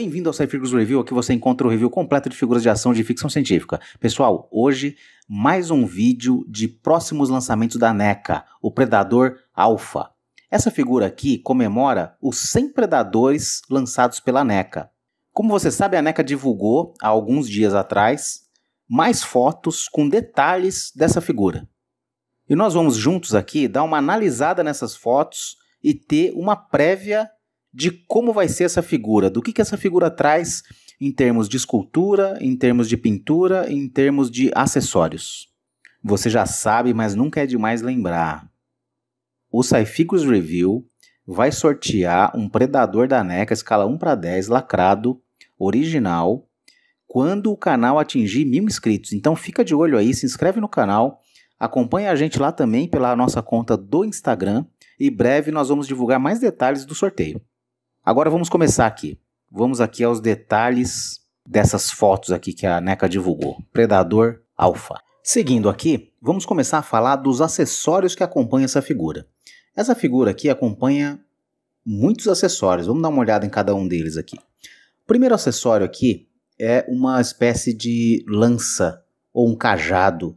Bem-vindo ao Cyfigures Review, aqui você encontra o review completo de figuras de ação de ficção científica. Pessoal, hoje mais um vídeo de próximos lançamentos da NECA, o Predador Alpha. Essa figura aqui comemora os 100 predadores lançados pela NECA. Como você sabe, a NECA divulgou há alguns dias atrás mais fotos com detalhes dessa figura. E nós vamos juntos aqui dar uma analisada nessas fotos e ter uma prévia de como vai ser essa figura, do que, que essa figura traz em termos de escultura, em termos de pintura, em termos de acessórios. Você já sabe, mas nunca é demais lembrar. O Scificus Review vai sortear um predador da NECA escala 1 para 10 lacrado, original, quando o canal atingir mil inscritos. Então fica de olho aí, se inscreve no canal, acompanha a gente lá também pela nossa conta do Instagram e breve nós vamos divulgar mais detalhes do sorteio. Agora vamos começar aqui. Vamos aqui aos detalhes dessas fotos aqui que a NECA divulgou. Predador Alpha. Seguindo aqui, vamos começar a falar dos acessórios que acompanham essa figura. Essa figura aqui acompanha muitos acessórios. Vamos dar uma olhada em cada um deles aqui. O primeiro acessório aqui é uma espécie de lança ou um cajado.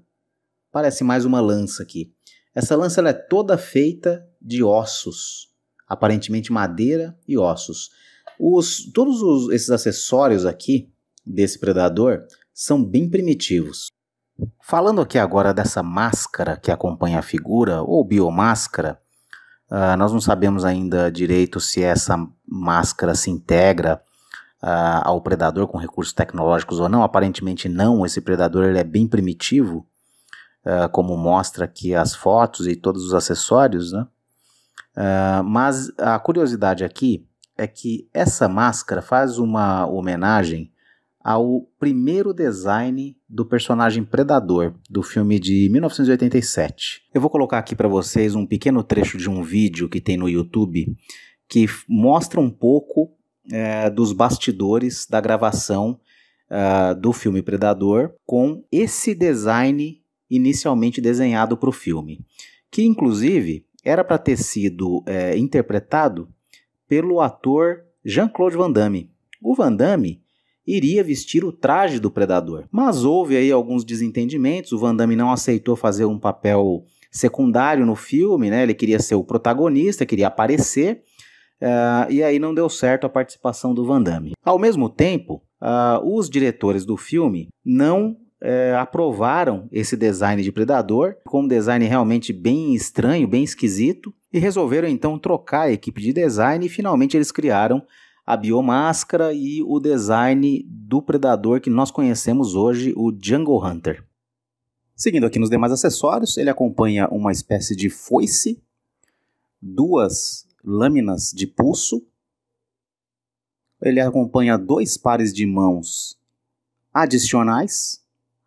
Parece mais uma lança aqui. Essa lança é toda feita de ossos aparentemente madeira e ossos. Os, todos os, esses acessórios aqui desse predador são bem primitivos. Falando aqui agora dessa máscara que acompanha a figura, ou biomáscara, uh, ah, nós não sabemos ainda direito se essa máscara se integra uh, ao predador com recursos tecnológicos ou não. Aparentemente não, esse predador ele é bem primitivo, uh, como mostra aqui as fotos e todos os acessórios, né? Uh, mas a curiosidade aqui é que essa máscara faz uma homenagem ao primeiro design do personagem Predador do filme de 1987. Eu vou colocar aqui para vocês um pequeno trecho de um vídeo que tem no YouTube que mostra um pouco é, dos bastidores da gravação ah, do filme Predador com esse design inicialmente desenhado para o filme, que inclusive era para ter sido é, interpretado pelo ator Jean-Claude Van Damme. O Van Damme iria vestir o traje do Predador, mas houve aí alguns desentendimentos. O Van Damme não aceitou fazer um papel secundário no filme, né? Ele queria ser o protagonista, queria aparecer. Uh, e aí não deu certo a participação do Van Damme. Ao mesmo tempo, uh, os diretores do filme não é, aprovaram esse design de Predador, com um design realmente bem estranho, bem esquisito, e resolveram então trocar a equipe de design e finalmente eles criaram a biomáscara e o design do predador que nós conhecemos hoje, o Jungle Hunter. Seguindo aqui nos demais acessórios, ele acompanha uma espécie de foice, duas lâminas de pulso, ele acompanha dois pares de mãos adicionais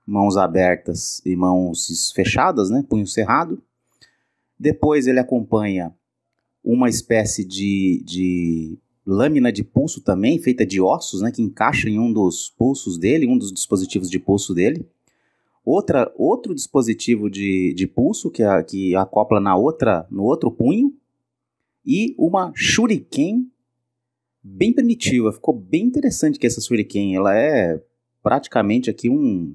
mãos abertas e mãos fechadas, né? punho cerrado. Depois ele acompanha uma espécie de, de lâmina de pulso também, feita de ossos, né? que encaixa em um dos pulsos dele, um dos dispositivos de pulso dele. Outra, outro dispositivo de, de pulso que, a, que acopla na outra, no outro punho. E uma shuriken bem primitiva. Ficou bem interessante que essa shuriken, ela é praticamente aqui um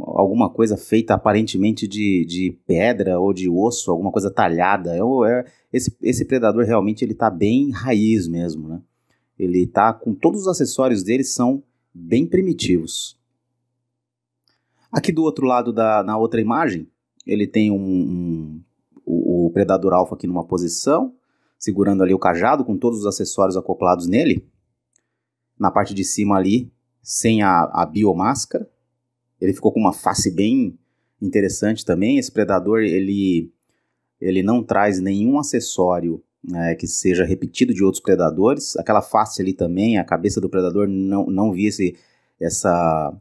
alguma coisa feita aparentemente de, de pedra ou de osso, alguma coisa talhada. Eu, é, é, esse, esse predador realmente ele está bem raiz mesmo, né? Ele está com todos os acessórios dele são bem primitivos. Aqui do outro lado da na outra imagem, ele tem um, um o, o predador alfa aqui numa posição, segurando ali o cajado com todos os acessórios acoplados nele. Na parte de cima ali, sem a, a biomáscara, ele ficou com uma face bem interessante também. Esse predador, ele, ele não traz nenhum acessório né, que seja repetido de outros predadores. Aquela face ali também, a cabeça do predador, não, não vi esse, essa,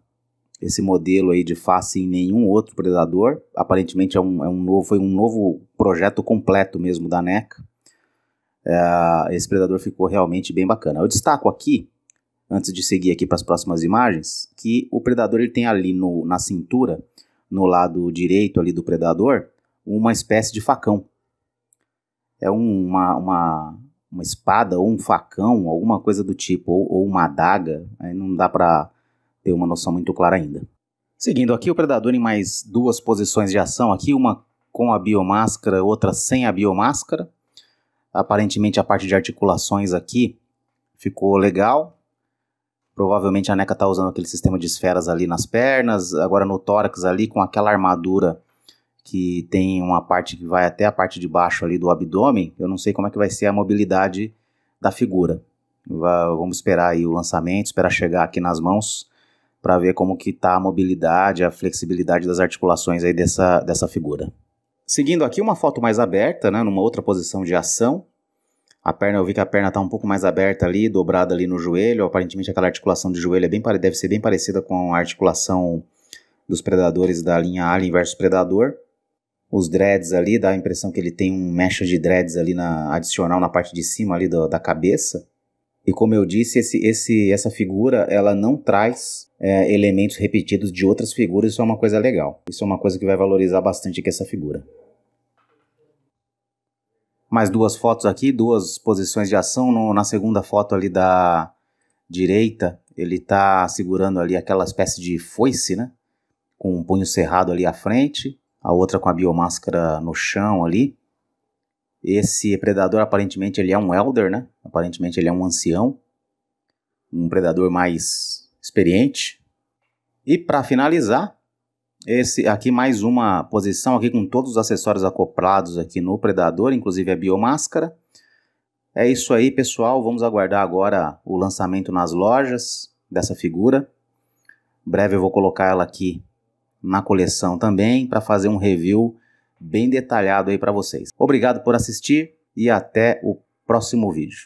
esse modelo aí de face em nenhum outro predador. Aparentemente é um, é um novo, foi um novo projeto completo mesmo da NECA. É, esse predador ficou realmente bem bacana. Eu destaco aqui antes de seguir aqui para as próximas imagens, que o predador ele tem ali no, na cintura, no lado direito ali do predador, uma espécie de facão. É uma, uma, uma espada ou um facão, alguma coisa do tipo, ou, ou uma adaga, aí não dá para ter uma noção muito clara ainda. Seguindo aqui, o predador em mais duas posições de ação aqui, uma com a biomáscara, outra sem a biomáscara. Aparentemente a parte de articulações aqui ficou legal, Provavelmente a NECA está usando aquele sistema de esferas ali nas pernas, agora no tórax ali com aquela armadura que tem uma parte que vai até a parte de baixo ali do abdômen. Eu não sei como é que vai ser a mobilidade da figura. Vamos esperar aí o lançamento, esperar chegar aqui nas mãos para ver como que está a mobilidade, a flexibilidade das articulações aí dessa, dessa figura. Seguindo aqui uma foto mais aberta, né, numa outra posição de ação, a perna, eu vi que a perna tá um pouco mais aberta ali, dobrada ali no joelho. Aparentemente aquela articulação de joelho é bem, deve ser bem parecida com a articulação dos predadores da linha Alien versus Predador. Os dreads ali, dá a impressão que ele tem um mecha de dreads ali na, adicional na parte de cima ali do, da cabeça. E como eu disse, esse, esse, essa figura ela não traz é, elementos repetidos de outras figuras. Isso é uma coisa legal. Isso é uma coisa que vai valorizar bastante aqui essa figura mais duas fotos aqui, duas posições de ação. No, na segunda foto ali da direita, ele está segurando ali aquela espécie de foice, né? Com um punho cerrado ali à frente, a outra com a biomáscara no chão ali. Esse predador aparentemente ele é um elder, né? Aparentemente ele é um ancião, um predador mais experiente. E para finalizar, esse aqui mais uma posição aqui com todos os acessórios acoplados aqui no Predador, inclusive a biomáscara. É isso aí, pessoal. Vamos aguardar agora o lançamento nas lojas dessa figura. Breve eu vou colocar ela aqui na coleção também para fazer um review bem detalhado aí para vocês. Obrigado por assistir e até o próximo vídeo.